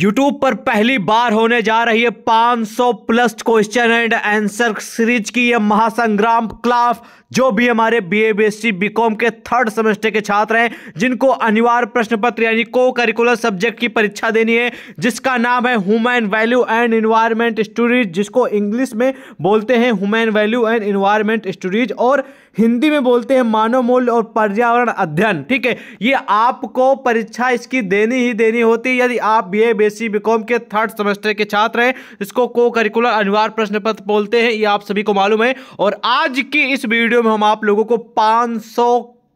YouTube पर पहली बार होने जा रही है 500 plus question and answer series की यह महासंग्राम क्लास जो भी हमारे B A B S C B com के थर्ड सेमेस्टर के छात्र हैं जिनको अनिवार्य प्रश्न पत्र यानी को करिकुलर सब्जेक्ट की परीक्षा देनी है जिसका नाम है human value and environment studies जिसको इंग्लिश में बोलते हैं human value and environment studies और हिंदी में बोलते हैं मानव मूल्य और पर्यावरण अध्ययन ठीक है ये आपको परीक्षा इसकी देनी ही देनी होती है यदि आप B A B S C B com के थर्ड सेमेस्टर के छात्र हैं इसको को करिकुलर अनिवार्य प्रश्न पत्र बोलते हैं ये आप सभी को मालूम है और आज की इस वीडियो में हम आप लोगों को 500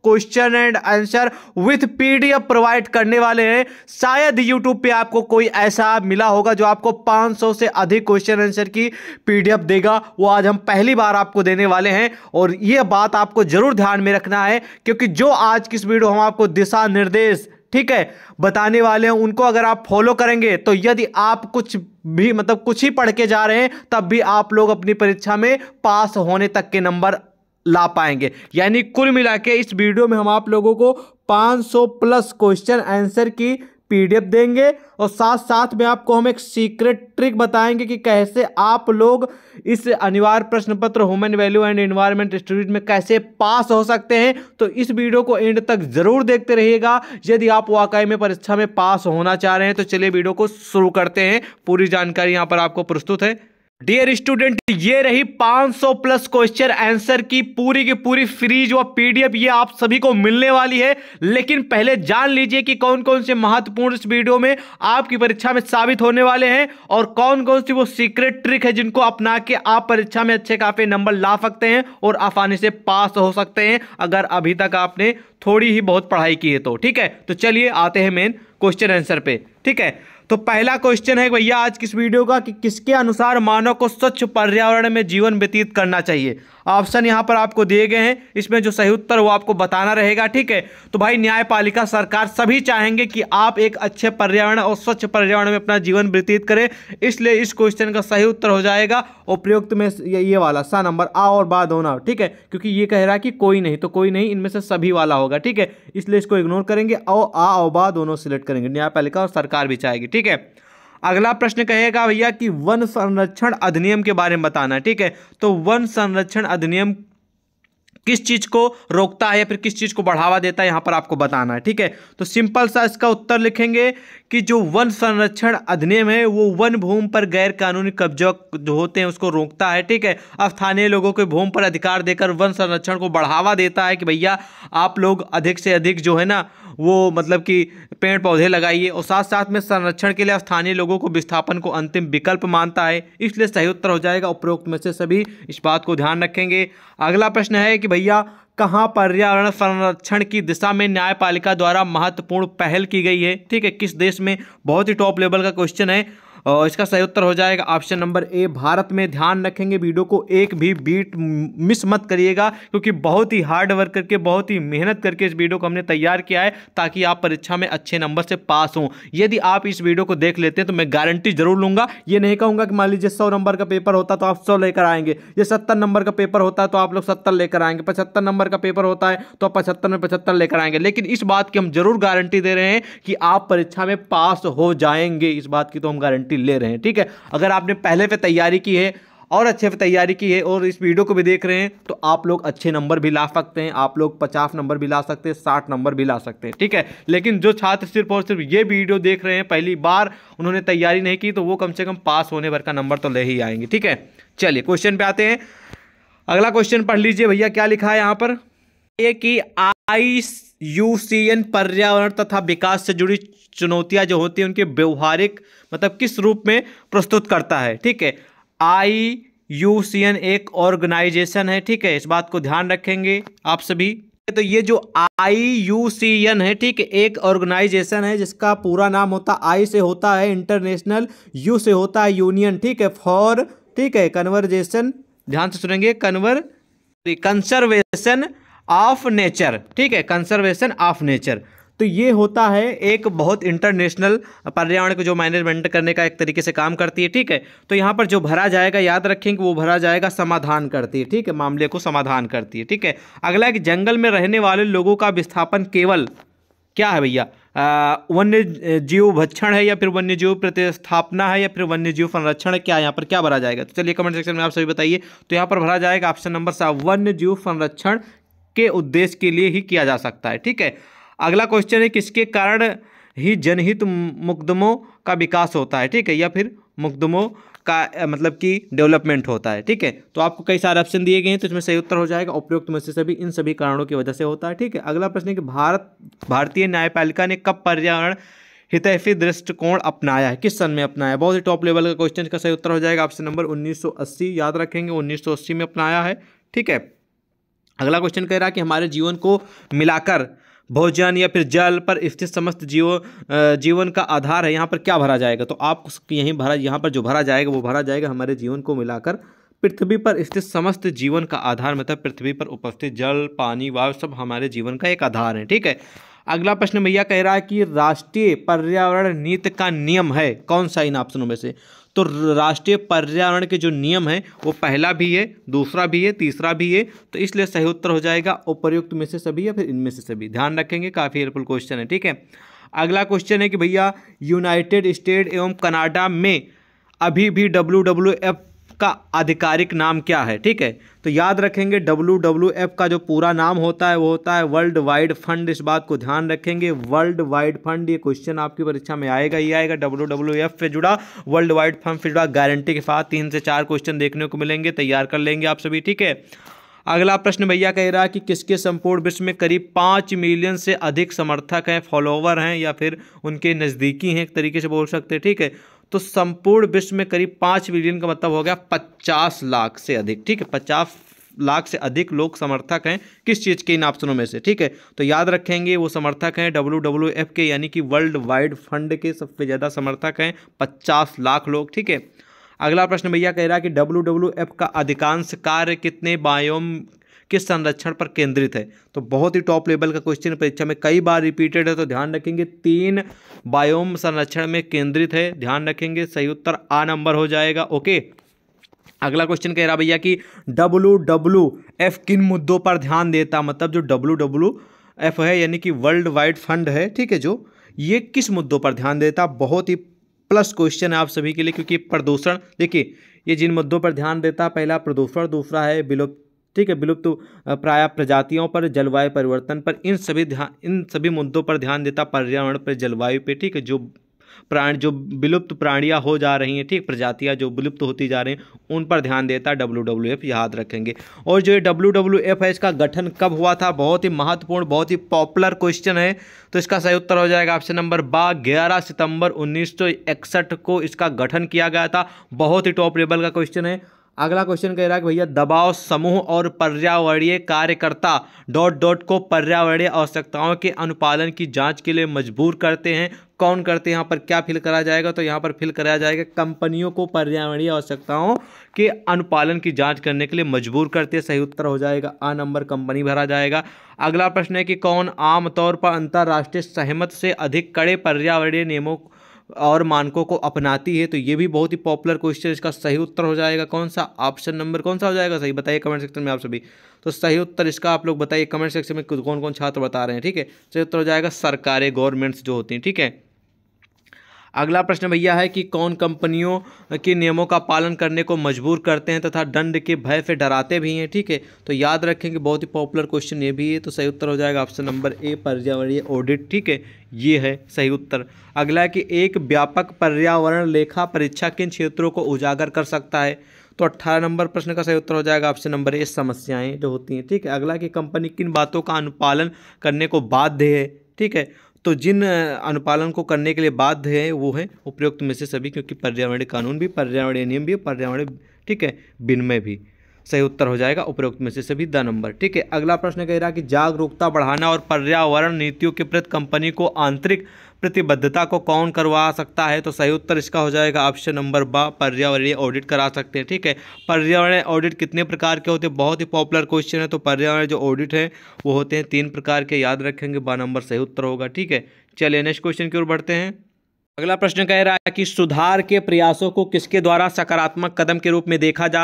question and answer with PDF provide करने वाले हैं शायद यूट्यूब पे आपको कोई ऐसा मिला होगा जो आपको 500 से अधिक क्वेश्चन आंसर की पीडीएफ देगा वो आज हम पहली बार आपको देने वाले हैं और ये बात आपको जरूर ध्यान में रखना है क्योंकि जो आज की वीडियो हम आपको दिशा निर्देश ठीक है बताने वाले हैं उनको अगर आप फॉलो करेंगे तो यदि आप कुछ भी मतलब कुछ ही पढ़ के जा रहे हैं तब भी आप लोग अपनी परीक्षा में पास होने तक के नंबर ला पाएंगे यानी कुल मिला के इस वीडियो में हम आप लोगों को 500 प्लस क्वेश्चन आंसर की पीडीएफ देंगे और साथ साथ में आपको हम एक सीक्रेट ट्रिक बताएंगे कि कैसे आप लोग इस अनिवार्य प्रश्न पत्र human value and environment studies में कैसे पास हो सकते हैं तो इस वीडियो को एंड तक जरूर देखते रहिएगा यदि आप वाकई में परीक्षा में पास होना चाह रहे हैं तो चलिए वीडियो को शुरू करते हैं पूरी जानकारी यहाँ पर आपको प्रस्तुत है डियर स्टूडेंट ये रही 500 प्लस क्वेश्चन आंसर की पूरी की पूरी फ्रीज व पीडीएफ ये आप सभी को मिलने वाली है लेकिन पहले जान लीजिए कि कौन कौन से महत्वपूर्ण इस वीडियो में आपकी परीक्षा में साबित होने वाले हैं और कौन कौन सी वो सीक्रेट ट्रिक है जिनको अपना के आप परीक्षा में अच्छे काफ़ी नंबर ला सकते हैं और आसानी से पास हो सकते हैं अगर अभी तक आपने थोड़ी ही बहुत पढ़ाई की है तो ठीक है तो चलिए आते हैं मेन क्वेश्चन आंसर पे ठीक है तो पहला क्वेश्चन है भैया आज किस वीडियो का कि किसके अनुसार मानव को स्वच्छ पर्यावरण में जीवन व्यतीत करना चाहिए ऑप्शन यहाँ पर आपको दिए गए हैं इसमें जो सही उत्तर वो आपको बताना रहेगा ठीक है तो भाई न्यायपालिका सरकार सभी चाहेंगे कि आप एक अच्छे पर्यावरण और स्वच्छ पर्यावरण में अपना जीवन व्यतीत करें इसलिए इस क्वेश्चन का सही उत्तर हो जाएगा उपयुक्त में ये वाला सा नंबर आ और बाद होना ठीक है क्योंकि ये कह रहा है कि कोई नहीं तो कोई नहीं इनमें से सभी वाला होगा ठीक है इसलिए इसको इग्नोर करेंगे और आ और बाद दोनों सिलेक्ट करेंगे न्यायपालिका और सरकार भी चाहेगी ठीक है अगला प्रश्न कहेगा भैया कि वन संरक्षण अधिनियम के बारे में बताना ठीक है तो वन संरक्षण अधिनियम किस चीज को रोकता है या फिर किस चीज को बढ़ावा देता है यहां पर आपको बताना है ठीक है तो सिंपल सा इसका उत्तर लिखेंगे कि जो वन संरक्षण अधिनियम है वो वन भूमि पर गैर कानूनी कब्जा जो होते हैं उसको रोकता है ठीक है स्थानीय लोगों के भूमि पर अधिकार देकर वन संरक्षण को बढ़ावा देता है कि भैया आप लोग अधिक से अधिक जो है ना वो मतलब कि पेड़ पौधे लगाइए और साथ साथ में संरक्षण के लिए स्थानीय लोगों को विस्थापन को अंतिम विकल्प मानता है इसलिए सही उत्तर हो जाएगा उपरोक्त में से सभी इस बात को ध्यान रखेंगे अगला प्रश्न है कि भैया कहाँ पर्यावरण संरक्षण की दिशा में न्यायपालिका द्वारा महत्वपूर्ण पहल की गई है ठीक है किस देश में बहुत ही टॉप लेवल का क्वेश्चन है और इसका सही उत्तर हो जाएगा ऑप्शन नंबर ए भारत में ध्यान रखेंगे वीडियो को एक भी बीट मिस मत करिएगा क्योंकि बहुत ही हार्ड वर्क करके बहुत ही मेहनत करके इस वीडियो को हमने तैयार किया है ताकि आप परीक्षा में अच्छे नंबर से पास हों यदि आप इस वीडियो को देख लेते हैं तो मैं गारंटी जरूर लूँगा ये नहीं कहूँगा कि मान लीजिए सौ नंबर का पेपर होता तो आप सौ लेकर आएंगे ये सत्तर नंबर का पेपर होता है तो आप लोग सत्तर लेकर आएंगे पचहत्तर नंबर का पेपर होता है तो आप पचहत्तर में पचहत्तर लेकर आएंगे लेकिन इस बात की हम जरूर गारंटी दे रहे हैं कि आप परीक्षा में पास हो जाएंगे इस बात की तो हम गारंटी गारंटी ले रहे हैं ठीक है अगर आपने पहले पे तैयारी की है और अच्छे से तैयारी की है और इस वीडियो को भी देख रहे हैं तो आप लोग अच्छे नंबर भी ला सकते हैं आप लोग पचास नंबर भी ला सकते हैं साठ नंबर भी ला सकते हैं ठीक है लेकिन जो छात्र सिर्फ और सिर्फ ये वीडियो देख रहे हैं पहली बार उन्होंने तैयारी नहीं की तो वो कम से कम पास होने भर का नंबर तो ले ही आएंगे ठीक है चलिए क्वेश्चन पे आते हैं अगला क्वेश्चन पढ़ लीजिए भैया क्या लिखा है यहाँ पर ये कि आई एन पर्यावरण तथा विकास से जुड़ी चुनौतियां जो होती हैं उनके व्यवहारिक मतलब किस रूप में प्रस्तुत करता है ठीक है आई यू सी एन एक ऑर्गेनाइजेशन है ठीक है इस बात को ध्यान रखेंगे आप सभी तो ये जो आई यू सी एन है ठीक है एक ऑर्गेनाइजेशन है जिसका पूरा नाम होता आई से होता है इंटरनेशनल यू से होता है यूनियन ठीक है फॉर ठीक है कन्वर्जेशन ध्यान से सुनेंगे कन्वर कंसर्वेशन ऑफ नेचर ठीक है कंजर्वेशन ऑफ नेचर तो ये होता है एक बहुत इंटरनेशनल पर्यावरण को जो मैनेजमेंट करने का एक तरीके से काम करती है ठीक है तो यहाँ पर जो भरा जाएगा याद रखें कि वो भरा जाएगा समाधान करती है ठीक है मामले को समाधान करती है ठीक है अगला कि जंगल में रहने वाले लोगों का विस्थापन केवल क्या है भैया वन्य जीव भक्षण है या फिर वन्य जीव प्रतिस्थापना है या फिर वन्य जीव संरक्षण है क्या यहाँ पर क्या भरा जाएगा तो चलिए कमेंट सेक्शन में आप सभी बताइए तो यहाँ पर भरा जाएगा ऑप्शन नंबर सा वन्य जीव संरक्षण के उद्देश्य के लिए ही किया जा सकता है ठीक है अगला क्वेश्चन है किसके कारण ही जनहित मुकदमों का विकास होता है ठीक है या फिर मुकदमों का मतलब कि डेवलपमेंट होता है ठीक है तो आपको कई सारे ऑप्शन दिए गए हैं तो इसमें सही उत्तर हो जाएगा उपयुक्त में से सभी इन सभी कारणों की वजह से होता है ठीक है अगला प्रश्न है कि भारत भारतीय न्यायपालिका ने कब पर्यावरण हितैषी दृष्टिकोण अपनाया है किस सन में अपनाया है बहुत ही टॉप लेवल का क्वेश्चन का सही उत्तर हो जाएगा ऑप्शन नंबर उन्नीस याद रखेंगे उन्नीस में अपनाया है ठीक है अगला क्वेश्चन कह रहा है कि हमारे जीवन को मिलाकर भोजन या फिर जल पर स्थित समस्त जीव जीवन का आधार है यहाँ पर क्या भरा जाएगा तो आप यहीं भरा यहाँ पर जो भरा जाएगा वो भरा जाएगा हमारे जीवन को मिलाकर पृथ्वी पर स्थित समस्त जीवन का आधार मतलब पृथ्वी पर उपस्थित जल पानी वायु सब हमारे जीवन का एक आधार है ठीक है अगला प्रश्न भैया कह रहा है कि राष्ट्रीय पर्यावरण नीति का नियम है कौन सा इन ऑप्शनों में से तो राष्ट्रीय पर्यावरण के जो नियम हैं वो पहला भी है दूसरा भी है तीसरा भी है तो इसलिए सही उत्तर हो जाएगा उपयुक्त में से सभी या फिर इनमें से सभी ध्यान रखेंगे काफ़ी हेल्पफुल क्वेश्चन है ठीक है अगला क्वेश्चन है कि भैया यूनाइटेड स्टेट एवं कनाडा में अभी भी डब्ल्यू डब्ल्यू एफ का आधिकारिक नाम क्या है ठीक है तो याद रखेंगे डब्ल्यू का जो पूरा नाम होता है वो होता है वर्ल्ड वाइड फंड इस बात को ध्यान रखेंगे वर्ल्ड वाइड फंड ये क्वेश्चन आपकी परीक्षा में आएगा ही आएगा डब्ल्यू से जुड़ा वर्ल्ड वाइड फंड से जुड़ा गारंटी के साथ तीन से चार क्वेश्चन देखने को मिलेंगे तैयार कर लेंगे आप सभी ठीक है अगला प्रश्न भैया कह रहा है कि किसके संपूर्ण विश्व में करीब पाँच मिलियन से अधिक समर्थक हैं फॉलोवर हैं या फिर उनके नज़दीकी हैं एक तरीके से बोल सकते हैं ठीक है तो संपूर्ण विश्व में करीब पाँच बिलियन का मतलब हो गया पचास लाख से अधिक ठीक है पचास लाख से अधिक लोग समर्थक हैं किस चीज़ के इन ऑप्शनों में से ठीक है तो याद रखेंगे वो समर्थक हैं डब्ल्यू डब्ल्यू एफ के यानी कि वर्ल्ड वाइड फंड के सबसे ज़्यादा समर्थक हैं पचास लाख लोग ठीक है अगला प्रश्न भैया कह रहा है कि डब्ल्यू डब्ल्यू एफ का अधिकांश कार्य कितने बायोम किस संरक्षण पर केंद्रित है तो बहुत ही टॉप लेवल का क्वेश्चन परीक्षा में कई बार रिपीटेड है तो ध्यान रखेंगे तीन बायोम संरक्षण में केंद्रित है ध्यान रखेंगे सही उत्तर आ नंबर हो जाएगा ओके अगला क्वेश्चन कह रहा भैया कि डब्लू डब्लू एफ किन मुद्दों पर ध्यान देता मतलब जो डब्लू डब्लू एफ है यानी कि वर्ल्ड वाइड फंड है ठीक है जो ये किस मुद्दों पर ध्यान देता बहुत ही प्लस क्वेश्चन है आप सभी के लिए क्योंकि प्रदूषण देखिए ये जिन मुद्दों पर ध्यान देता पहला प्रदूषण दूसरा है विलुप्त ठीक है विलुप्त प्राय प्रजातियों पर जलवायु परिवर्तन पर इन सभी ध्यान इन सभी मुद्दों पर ध्यान देता पर्यावरण पर जलवायु पे ठीक है जो प्राणी जो विलुप्त प्राणियां हो जा रही हैं ठीक प्रजातियां जो विलुप्त होती जा रही हैं उन पर ध्यान देता डब्ल्यू डब्ल्यू एफ याद रखेंगे और जो ये डब्ल्यू डब्ल्यू एफ है इसका गठन कब हुआ था बहुत ही महत्वपूर्ण बहुत ही पॉपुलर क्वेश्चन है तो इसका सही उत्तर हो जाएगा ऑप्शन नंबर बा ग्यारह सितंबर उन्नीस को इसका गठन किया गया था बहुत ही टॉप लेवल का क्वेश्चन है अगला क्वेश्चन कह रहा है कि भैया दबाव समूह और पर्यावरणीय कार्यकर्ता डॉट डॉट को पर्यावरणीय आवश्यकताओं के अनुपालन की जांच के लिए मजबूर करते हैं कौन करते हैं यहाँ पर क्या फिल करा जाएगा तो यहाँ पर फिल कराया जाएगा कंपनियों को पर्यावरणीय आवश्यकताओं के अनुपालन की जांच करने के लिए मजबूर करते हैं सही उत्तर हो जाएगा आ नंबर कंपनी भरा जाएगा अगला प्रश्न है कि कौन आमतौर पर अंतर्राष्ट्रीय सहमत से अधिक कड़े पर्यावरणीय नियमों और मानकों को अपनाती है तो ये भी बहुत ही पॉपुलर क्वेश्चन इसका सही उत्तर हो जाएगा कौन सा ऑप्शन नंबर कौन सा हो जाएगा सही बताइए कमेंट सेक्शन में आप सभी तो सही उत्तर इसका आप लोग बताइए कमेंट सेक्शन में कौन कौन छात्र बता रहे हैं ठीक है सही उत्तर हो जाएगा सरकारें गवर्नमेंट्स जो होती हैं ठीक है अगला प्रश्न भैया है कि कौन कंपनियों के नियमों का पालन करने को मजबूर करते हैं तथा दंड के भय से डराते भी हैं ठीक है तो याद रखें कि बहुत ही पॉपुलर क्वेश्चन ये भी है तो सही उत्तर हो जाएगा ऑप्शन नंबर ए पर्यावरणीय ऑडिट ठीक है ये है सही उत्तर अगला है कि एक व्यापक पर्यावरण लेखा परीक्षा किन क्षेत्रों को उजागर कर सकता है तो अट्ठारह नंबर प्रश्न का सही उत्तर हो जाएगा ऑप्शन नंबर ए समस्याएँ जो होती हैं ठीक है अगला कि कंपनी किन बातों का अनुपालन करने को बाध्य है ठीक है तो जिन अनुपालन को करने के लिए बाध्य है वो है उपयुक्त में से सभी क्योंकि पर्यावरण कानून भी पर्यावरण नियम भी पर्यावरण ठीक है में भी सही उत्तर हो जाएगा उपरोक्त में से सभी द नंबर ठीक है अगला प्रश्न कह रहा है कि जागरूकता बढ़ाना और पर्यावरण नीतियों के प्रति कंपनी को आंतरिक प्रतिबद्धता को कौन करवा सकता है तो सही उत्तर इसका हो जाएगा ऑप्शन नंबर बा पर्यावरणीय ऑडिट करा सकते हैं ठीक है पर्यावरण ऑडिट कितने प्रकार के होते हैं बहुत ही पॉपुलर क्वेश्चन है तो पर्यावरण जो ऑडिट है वो होते हैं तीन प्रकार के याद रखेंगे बा नंबर सही उत्तर होगा ठीक है चलिए नेक्स्ट क्वेश्चन की ओर बढ़ते हैं अगला प्रश्न कह रहा है कि सुधार के प्रयासों को किसके द्वारा सकारात्मक कदम के रूप में देखा जा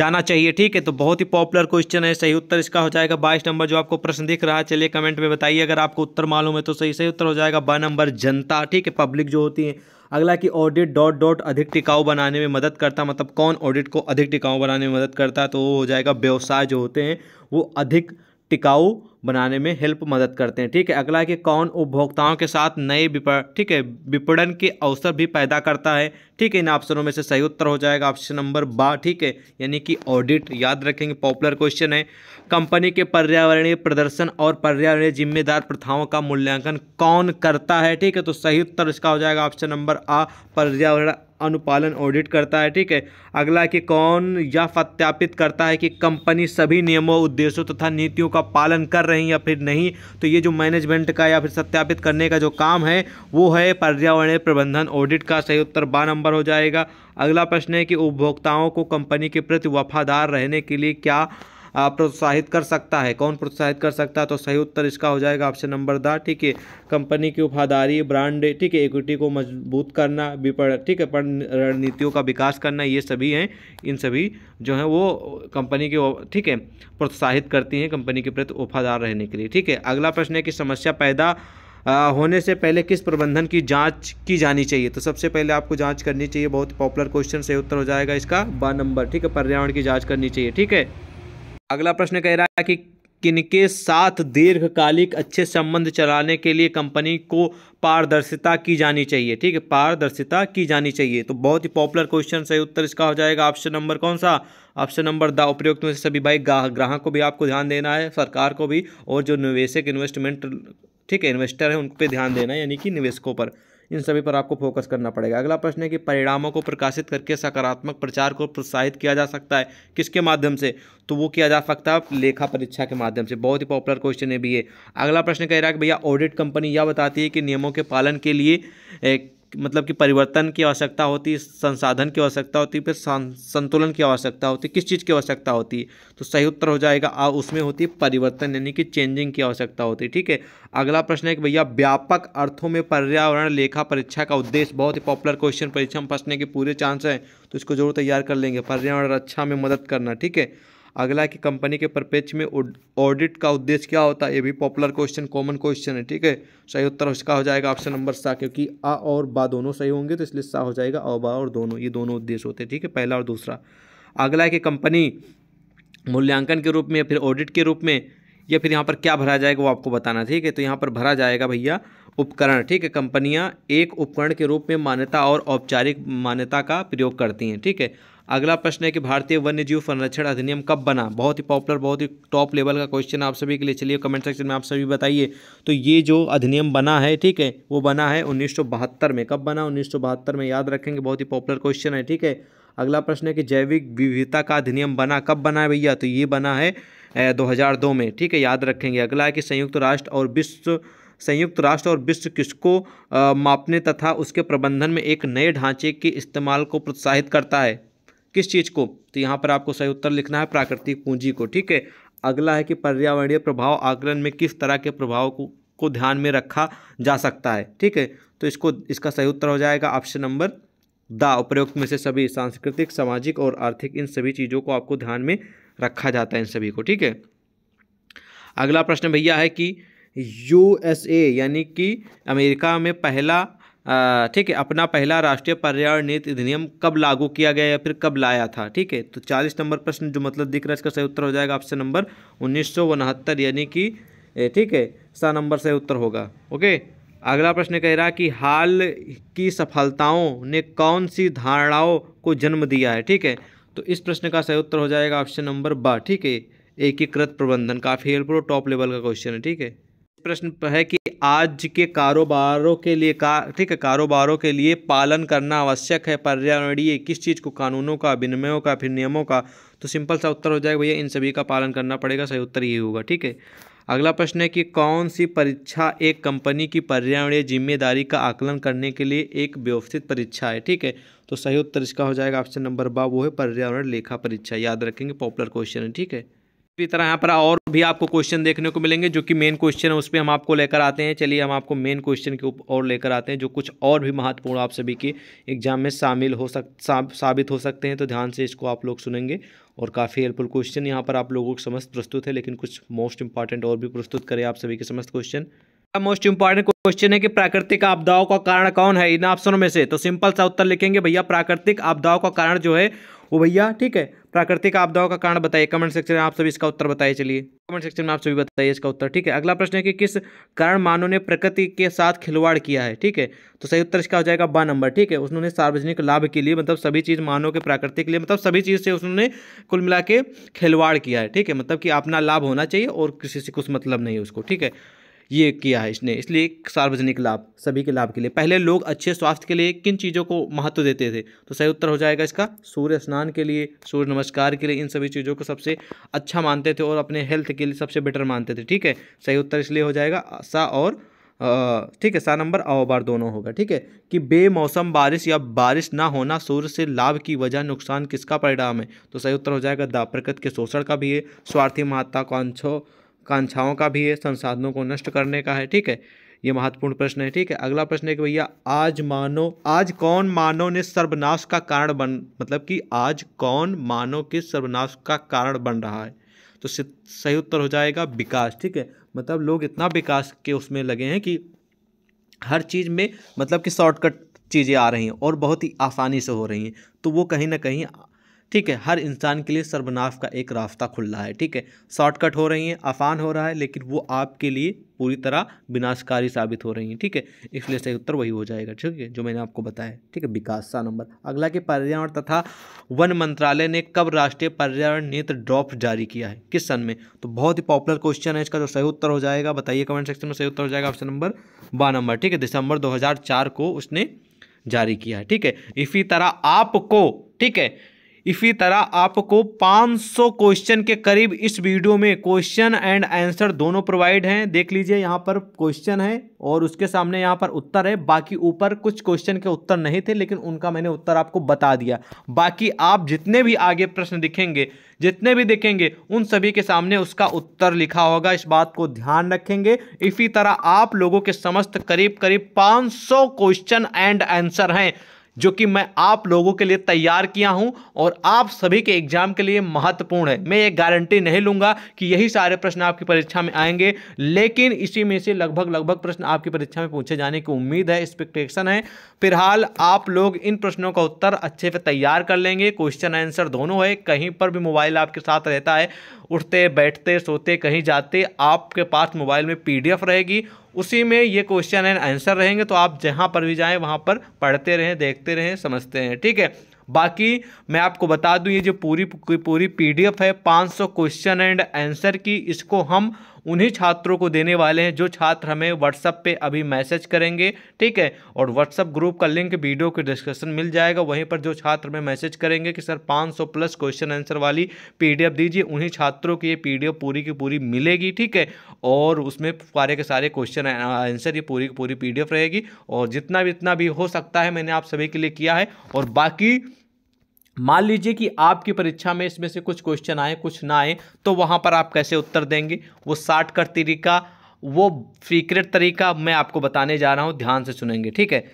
जाना चाहिए ठीक है तो बहुत ही पॉपुलर क्वेश्चन है सही उत्तर इसका हो जाएगा बाईस नंबर जो आपको प्रश्न दिख रहा है चलिए कमेंट में बताइए अगर आपको उत्तर मालूम है तो सही सही उत्तर हो जाएगा बा नंबर जनता ठीक है पब्लिक जो होती है अगला कि ऑडिट डॉट डॉट अधिक टिकाऊ बनाने में मदद करता मतलब कौन ऑडिट को अधिक टिकाऊ बनाने में मदद करता तो वो हो जाएगा व्यवसाय जो होते हैं वो अधिक टिकाऊ बनाने में हेल्प मदद करते हैं ठीक है अगला है कि कौन उपभोक्ताओं के साथ नए विपणन ठीक है विपणन के अवसर भी पैदा करता है ठीक है इन ऑप्शनों में से सही उत्तर हो जाएगा ऑप्शन नंबर बा ठीक है यानी कि ऑडिट याद रखेंगे पॉपुलर क्वेश्चन है कंपनी के पर्यावरणीय प्रदर्शन और पर्यावरणीय जिम्मेदार प्रथाओं का मूल्यांकन कौन करता है ठीक है तो सही उत्तर इसका हो जाएगा ऑप्शन नंबर आ पर्यावरण अनुपालन ऑडिट करता है ठीक है अगला कि कौन यह सत्यापित करता है कि कंपनी सभी नियमों उद्देश्यों तथा नीतियों का पालन कर रही है या फिर नहीं तो ये जो मैनेजमेंट का या फिर सत्यापित करने का जो काम है वो है पर्यावरण प्रबंधन ऑडिट का सही उत्तर बारह नंबर हो जाएगा अगला प्रश्न है कि उपभोक्ताओं को कंपनी के प्रति वफादार रहने के लिए क्या प्रोत्साहित कर सकता है कौन प्रोत्साहित कर सकता है तो सही उत्तर इसका हो जाएगा ऑप्शन नंबर द ठीक है कंपनी की वफादारी ब्रांड ठीक है इक्विटी को मजबूत करना विपण ठीक है रणनीतियों का विकास करना ये सभी हैं इन सभी जो हैं वो कंपनी के ठीक है प्रोत्साहित करती हैं कंपनी के प्रति वफादार रहने के लिए ठीक है अगला प्रश्न है कि समस्या पैदा होने से पहले किस प्रबंधन की जांच की जानी चाहिए तो सबसे पहले आपको जांच करनी चाहिए बहुत पॉपुलर क्वेश्चन से उत्तर हो जाएगा इसका ब नंबर ठीक है पर्यावरण की जांच करनी चाहिए ठीक है अगला प्रश्न कह रहा है कि किनके साथ दीर्घकालिक अच्छे संबंध चलाने के लिए कंपनी को पारदर्शिता की जानी चाहिए ठीक है पारदर्शिता की जानी चाहिए तो बहुत ही पॉपुलर क्वेश्चन सही उत्तर इसका हो जाएगा ऑप्शन नंबर कौन सा ऑप्शन नंबर द उपयुक्त में से सभी भाई ग्राहक को भी आपको ध्यान देना है सरकार को भी और जो निवेशक इन्वेस्टमेंट ठीक है इन्वेस्टर है उन पर ध्यान देना है यानी कि निवेशकों पर इन सभी पर आपको फोकस करना पड़ेगा अगला प्रश्न है कि परिणामों को प्रकाशित करके सकारात्मक प्रचार को प्रोत्साहित किया जा सकता है किसके माध्यम से तो वो किया जा सकता है लेखा परीक्षा के माध्यम से बहुत ही पॉपुलर क्वेश्चन है भी ये अगला प्रश्न कह रहा है कि भैया ऑडिट कंपनी यह बताती है कि नियमों के पालन के लिए मतलब कि परिवर्तन की आवश्यकता होती है संसाधन की आवश्यकता होती है फिर संतुलन की आवश्यकता होती है किस चीज़ की आवश्यकता होती है तो सही उत्तर हो जाएगा आ उसमें होती है परिवर्तन यानी कि चेंजिंग की आवश्यकता होती है ठीक है अगला प्रश्न है कि भैया व्यापक अर्थों में पर्यावरण लेखा परीक्षा का उद्देश्य बहुत ही पॉपुलर क्वेश्चन परीक्षा में फंसने के पूरे चांस हैं तो इसको जरूर तैयार कर लेंगे पर्यावरण रक्षा में मदद करना ठीक है अगला कि कंपनी के परिपेक्ष में ऑडिट का उद्देश्य क्या होता है ये भी पॉपुलर क्वेश्चन कॉमन क्वेश्चन है ठीक है सही उत्तर उसका हो जाएगा ऑप्शन नंबर सा क्योंकि आ और बा दोनों सही होंगे तो इसलिए सा हो जाएगा अ बा और दोनों ये दोनों उद्देश्य होते हैं ठीक है पहला और दूसरा अगला है कि कंपनी मूल्यांकन के रूप में या फिर ऑडिट के रूप में या फिर यहाँ पर क्या भरा जाएगा वो आपको बताना ठीक है तो यहाँ पर भरा जाएगा भैया उपकरण ठीक है कंपनियाँ एक उपकरण के रूप में मान्यता और औपचारिक मान्यता का प्रयोग करती हैं ठीक है अगला प्रश्न है कि भारतीय वन्य जीव संरक्षण अधिनियम कब बना बहुत ही पॉपुलर बहुत ही टॉप लेवल का क्वेश्चन आप सभी के लिए चलिए कमेंट सेक्शन में आप सभी बताइए तो ये जो अधिनियम बना है ठीक है वो बना है उन्नीस में कब बना उन्नीस में याद रखेंगे बहुत ही पॉपुलर क्वेश्चन है ठीक है अगला प्रश्न है कि जैविक विविधता का अधिनियम बना कब बना है भैया तो ये बना है 2002 में ठीक है याद रखेंगे अगला है कि संयुक्त राष्ट्र और विश्व संयुक्त राष्ट्र और विश्व किसको मापने तथा उसके प्रबंधन में एक नए ढांचे के इस्तेमाल को प्रोत्साहित करता है किस चीज़ को तो यहाँ पर आपको सही उत्तर लिखना है प्राकृतिक पूंजी को ठीक है अगला है कि पर्यावरणीय प्रभाव आकलन में किस तरह के प्रभाव को को ध्यान में रखा जा सकता है ठीक है तो इसको इसका सही उत्तर हो जाएगा ऑप्शन नंबर द उपयुक्त में से सभी सांस्कृतिक सामाजिक और आर्थिक इन सभी चीज़ों को आपको ध्यान में रखा जाता है इन सभी को ठीक है अगला प्रश्न भैया है कि यूएसए यानी कि अमेरिका में पहला ठीक है अपना पहला राष्ट्रीय पर्यावरण नीति अधिनियम कब लागू किया गया या फिर कब लाया था ठीक है तो चालीस नंबर प्रश्न जो मतलब दिख रहा है इसका सही उत्तर हो जाएगा ऑप्शन नंबर उन्नीस यानी कि ठीक है सा नंबर सही उत्तर होगा ओके अगला प्रश्न कह रहा है कि हाल की सफलताओं ने कौन सी धारणाओं को जन्म दिया है ठीक है तो इस प्रश्न का सही उत्तर हो जाएगा ऑप्शन नंबर ब ठीक है एकीकृत प्रबंधन काफ़ी हेल्पफुल टॉप लेवल का क्वेश्चन है ठीक है प्रश्न है कि आज के कारोबारों के लिए का ठीक है कारोबारों के लिए पालन करना आवश्यक है पर्यावरणीय किस चीज़ को कानूनों का विनिमयों का फिर नियमों का तो सिंपल सा उत्तर हो जाएगा भैया इन सभी का पालन करना पड़ेगा सही उत्तर ये होगा ठीक है अगला प्रश्न है कि कौन सी परीक्षा एक कंपनी की पर्यावरणीय जिम्मेदारी का आकलन करने के लिए एक व्यवस्थित परीक्षा है ठीक है तो सही उत्तर इसका हो जाएगा ऑप्शन नंबर बा वो है पर्यावरण लेखा परीक्षा याद रखेंगे पॉपुलर क्वेश्चन है ठीक है इसी तरह यहाँ पर और भी आपको क्वेश्चन देखने को मिलेंगे जो कि मेन क्वेश्चन है उस पर हम आपको लेकर आते हैं चलिए हम आपको मेन क्वेश्चन के ऊपर और लेकर आते हैं जो कुछ और भी महत्वपूर्ण आप सभी के एग्जाम में शामिल हो सक साबित हो सकते हैं तो ध्यान से इसको आप लोग सुनेंगे और काफ़ी हेल्पफुल क्वेश्चन यहाँ पर आप लोगों के समस्त प्रस्तुत है लेकिन कुछ मोस्ट इंपॉर्टेंट और भी प्रस्तुत करें आप सभी के समस्त क्वेश्चन मोस्ट इंपॉर्टेंट क्वेश्चन है कि प्राकृतिक आपदाओं का कारण कौन है इन ऑप्शनों में से तो सिंपल सा उत्तर लिखेंगे भैया प्राकृतिक आपदाओं का कारण जो है वो भैया ठीक है प्राकृतिक आपदाओं का कारण बताइए कमेंट सेक्शन में आप सभी इसका उत्तर बताइए चलिए कमेंट सेक्शन में आप सभी बताइए इसका उत्तर ठीक है अगला प्रश्न है कि किस कारण मानव ने प्रकृति के साथ खिलवाड़ किया है ठीक है तो सही उत्तर इसका हो जाएगा बा नंबर ठीक है उन्होंने सार्वजनिक लाभ के लिए मतलब सभी चीज़ मानव के प्राकृतिक लिए मतलब सभी चीज़ से उन्होंने कुल मिला के खिलवाड़ किया है ठीक है मतलब कि अपना लाभ होना चाहिए और किसी से कुछ मतलब नहीं है उसको ठीक है ये किया है इसने इसलिए सार्वजनिक लाभ सभी के लाभ के लिए पहले लोग अच्छे स्वास्थ्य के लिए किन चीज़ों को महत्व देते थे तो सही उत्तर हो जाएगा इसका सूर्य स्नान के लिए सूर्य नमस्कार के लिए इन सभी चीज़ों को सबसे अच्छा मानते थे और अपने हेल्थ के लिए सबसे बेटर मानते थे ठीक है सही उत्तर इसलिए हो जाएगा सा और ठीक है सा नंबर अवबार दोनों होगा ठीक है कि बेमौसम बारिश या बारिश ना होना सूर्य से लाभ की वजह नुकसान किसका परिणाम है तो सही उत्तर हो जाएगा द प्रकृति के शोषण का भी है स्वार्थी महत्ता कांछो कांक्षाओं का भी है संसाधनों को नष्ट करने का है ठीक है ये महत्वपूर्ण प्रश्न है ठीक है अगला प्रश्न है कि भैया आज मानो आज कौन मानव ने सर्वनाश का कारण बन मतलब कि आज कौन मानव के सर्वनाश का कारण बन रहा है तो सही उत्तर हो जाएगा विकास ठीक है मतलब लोग इतना विकास के उसमें लगे हैं कि हर चीज़ में मतलब कि शॉर्टकट चीज़ें आ रही हैं और बहुत ही आसानी से हो रही हैं तो वो कहीं ना कहीं ठीक है हर इंसान के लिए सर्वनाश का एक रास्ता खुल रहा है ठीक है शॉर्टकट हो रही हैं आसान हो रहा है लेकिन वो आपके लिए पूरी तरह विनाशकारी साबित हो रही हैं ठीक है इसलिए सही उत्तर वही हो जाएगा ठीक है जो मैंने आपको बताया ठीक है विकास सा नंबर अगला कि पर्यावरण तथा वन मंत्रालय ने कब राष्ट्रीय पर्यावरण नेत्र ड्रॉप जारी किया है किस सन में तो बहुत ही पॉपुलर क्वेश्चन है इसका जो तो सही उत्तर हो जाएगा बताइए कमेंट सेक्शन में सही उत्तर हो जाएगा ऑप्शन नंबर बारह नंबर ठीक है दिसंबर दो को उसने जारी किया है ठीक है इसी तरह आपको ठीक है इसी तरह आपको 500 क्वेश्चन के करीब इस वीडियो में क्वेश्चन एंड आंसर दोनों प्रोवाइड हैं देख लीजिए यहाँ पर क्वेश्चन है और उसके सामने यहाँ पर उत्तर है बाकी ऊपर कुछ क्वेश्चन के उत्तर नहीं थे लेकिन उनका मैंने उत्तर आपको बता दिया बाकी आप जितने भी आगे प्रश्न दिखेंगे जितने भी देखेंगे उन सभी के सामने उसका उत्तर लिखा होगा इस बात को ध्यान रखेंगे इसी तरह आप लोगों के समस्त करीब करीब 500 क्वेश्चन एंड आंसर हैं जो कि मैं आप लोगों के लिए तैयार किया हूं और आप सभी के एग्जाम के लिए महत्वपूर्ण है मैं ये गारंटी नहीं लूंगा कि यही सारे प्रश्न आपकी परीक्षा में आएंगे लेकिन इसी में से लगभग लगभग प्रश्न आपकी परीक्षा में पूछे जाने की उम्मीद है एक्सपेक्टेशन है फिलहाल आप लोग इन प्रश्नों का उत्तर अच्छे से तैयार कर लेंगे क्वेश्चन आंसर दोनों है कहीं पर भी मोबाइल आपके साथ रहता है उठते बैठते सोते कहीं जाते आपके पास मोबाइल में पी रहेगी उसी में ये क्वेश्चन एंड आंसर रहेंगे तो आप जहाँ पर भी जाएँ वहाँ पर पढ़ते रहें देखते रहें समझते रहें ठीक है बाकी मैं आपको बता दूं ये जो पूरी पूरी पीडीएफ है 500 क्वेश्चन एंड आंसर की इसको हम उन्हीं छात्रों को देने वाले हैं जो छात्र हमें व्हाट्सअप पे अभी मैसेज करेंगे ठीक है और व्हाट्सअप ग्रुप का लिंक वीडियो के डिस्क्रिप्शन मिल जाएगा वहीं पर जो छात्र हमें मैसेज करेंगे कि सर 500 प्लस क्वेश्चन आंसर वाली पी दीजिए उन्हीं छात्रों की ये पी पूरी की पूरी मिलेगी ठीक है और उसमें सारे के सारे क्वेश्चन आंसर ये पूरी की पूरी पी रहेगी और जितना भी इतना भी हो सकता है मैंने आप सभी के लिए किया है और बाकी मान लीजिए कि आपकी परीक्षा में इसमें से कुछ क्वेश्चन आए कुछ ना आए तो वहाँ पर आप कैसे उत्तर देंगे वो साठ कट तरीका वो सीक्रेट तरीका मैं आपको बताने जा रहा हूँ ध्यान से सुनेंगे ठीक है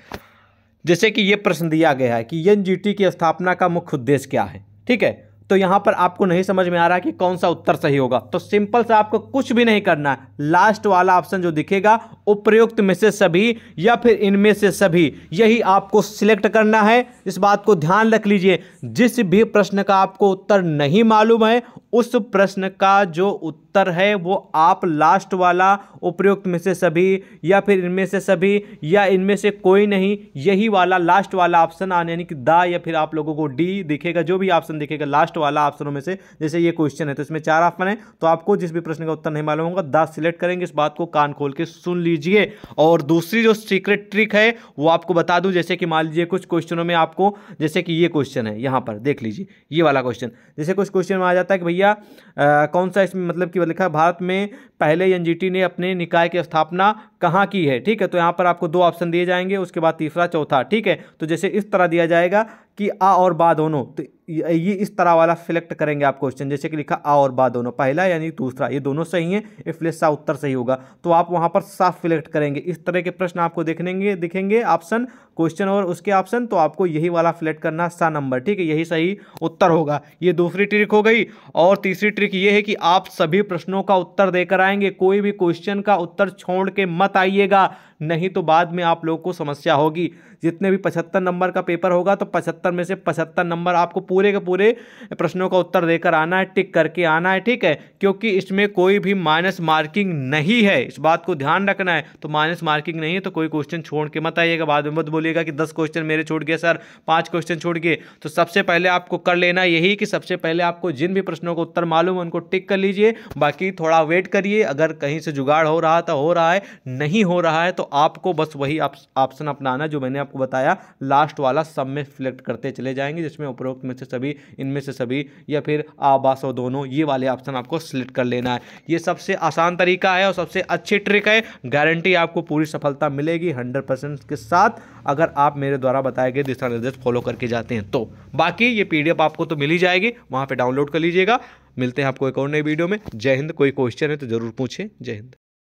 जैसे कि ये प्रश्न दिया गया है कि एन की स्थापना का मुख्य उद्देश्य क्या है ठीक है तो यहां पर आपको नहीं समझ में आ रहा कि कौन सा उत्तर सही होगा तो सिंपल सा आपको कुछ भी नहीं करना है लास्ट वाला ऑप्शन जो दिखेगा उपयुक्त में से सभी या फिर इनमें से सभी यही आपको सिलेक्ट करना है इस बात को ध्यान रख लीजिए जिस भी प्रश्न का आपको उत्तर नहीं मालूम है उस प्रश्न का जो उत्तर उत्तर है वो आप लास्ट वाला उपयुक्त में से सभी या फिर इनमें से सभी या इनमें से कोई नहीं यही वाला लास्ट वाला ऑप्शन आने यानी कि दा या फिर आप लोगों को डी दिखेगा जो भी ऑप्शन दिखेगा लास्ट वाला ऑप्शनों में से जैसे ये क्वेश्चन है तो इसमें चार ऑप्शन है तो आपको जिस भी प्रश्न का उत्तर नहीं मालूम होगा दा सिलेक्ट करेंगे इस बात को कान खोल के सुन लीजिए और दूसरी जो सीक्रेट ट्रिक है वो आपको बता दूँ जैसे कि मान लीजिए कुछ क्वेश्चनों में आपको जैसे कि ये क्वेश्चन है यहाँ पर देख लीजिए ये वाला क्वेश्चन जैसे कुछ क्वेश्चन में आ जाता है कि भैया कौन सा इसमें मतलब कि की लिखा भारत में पहले एनजीटी ने अपने निकाय की स्थापना कहाँ की है ठीक है तो यहाँ पर आपको दो ऑप्शन दिए जाएंगे उसके बाद तीसरा चौथा ठीक है तो जैसे इस तरह दिया जाएगा कि आ और बा दोनों तो ये इस तरह वाला सिलेक्ट करेंगे आप क्वेश्चन जैसे कि लिखा आ और बा दोनों पहला यानी दूसरा ये दोनों सही है इसलिए सा उत्तर सही होगा तो आप वहां पर साफ सिलेक्ट करेंगे इस तरह के प्रश्न आपको देखने दिखेंगे ऑप्शन क्वेश्चन और उसके ऑप्शन तो आपको यही वाला सिलेक्ट करना सा नंबर ठीक है यही सही उत्तर होगा ये दूसरी ट्रिक हो गई और तीसरी ट्रिक ये है कि आप सभी प्रश्नों का उत्तर देकर आएंगे कोई भी क्वेश्चन का उत्तर छोड़ के मत आइएगा नहीं तो बाद में आप लोगों को समस्या होगी जितने भी पचहत्तर नंबर का पेपर होगा तो पचहत्तर में से पचहत्तर नंबर आपको पूरे के पूरे प्रश्नों का उत्तर देकर आना है टिक करके आना है ठीक है क्योंकि इसमें कोई भी माइनस मार्किंग नहीं है इस बात को ध्यान रखना है तो माइनस मार्किंग नहीं है तो कोई क्वेश्चन छोड़ के मत आइएगा बाद में मत बोलिएगा कि दस क्वेश्चन मेरे छोड़ गए सर पाँच क्वेश्चन छोड़ गए तो सबसे पहले आपको कर लेना यही कि सबसे पहले आपको जिन भी प्रश्नों का उत्तर मालूम है उनको टिक कर लीजिए बाकी थोड़ा वेट करिए अगर कहीं से जुगाड़ हो रहा था हो रहा है नहीं हो रहा है तो आपको बस वही ऑप्शन अपनाना जो मैंने आपको बताया लास्ट वाला सब में सिलेक्ट करते चले जाएंगे जिसमें उपरोक्त में से सभी इनमें से सभी या फिर आबास और दोनों ये वाले ऑप्शन आपको सिलेक्ट कर लेना है ये सबसे आसान तरीका है और सबसे अच्छी ट्रिक है गारंटी आपको पूरी सफलता मिलेगी हंड्रेड परसेंट के साथ अगर आप मेरे द्वारा बताए गए दिशा निर्देश फॉलो करके जाते हैं तो बाकी ये पी आपको तो मिल ही जाएगी वहाँ पर डाउनलोड कर लीजिएगा मिलते हैं आपको एक और नई वीडियो में जय हिंद कोई क्वेश्चन है तो ज़रूर पूछें जय हिंद